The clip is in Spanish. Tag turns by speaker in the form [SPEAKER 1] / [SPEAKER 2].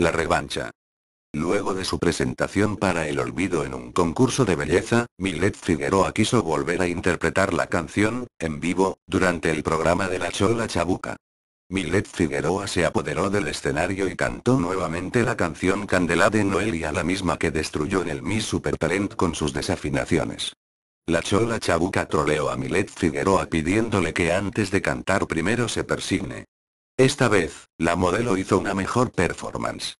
[SPEAKER 1] La revancha. Luego de su presentación para el olvido en un concurso de belleza, Milet Figueroa quiso volver a interpretar la canción, en vivo, durante el programa de la Chola Chabuca. Milet Figueroa se apoderó del escenario y cantó nuevamente la canción Candelada de Noelia, la misma que destruyó en el Miss Super con sus desafinaciones. La chola chabuca troleó a Milet Figueroa pidiéndole que antes de cantar primero se persigne. Esta vez, la modelo hizo una mejor performance.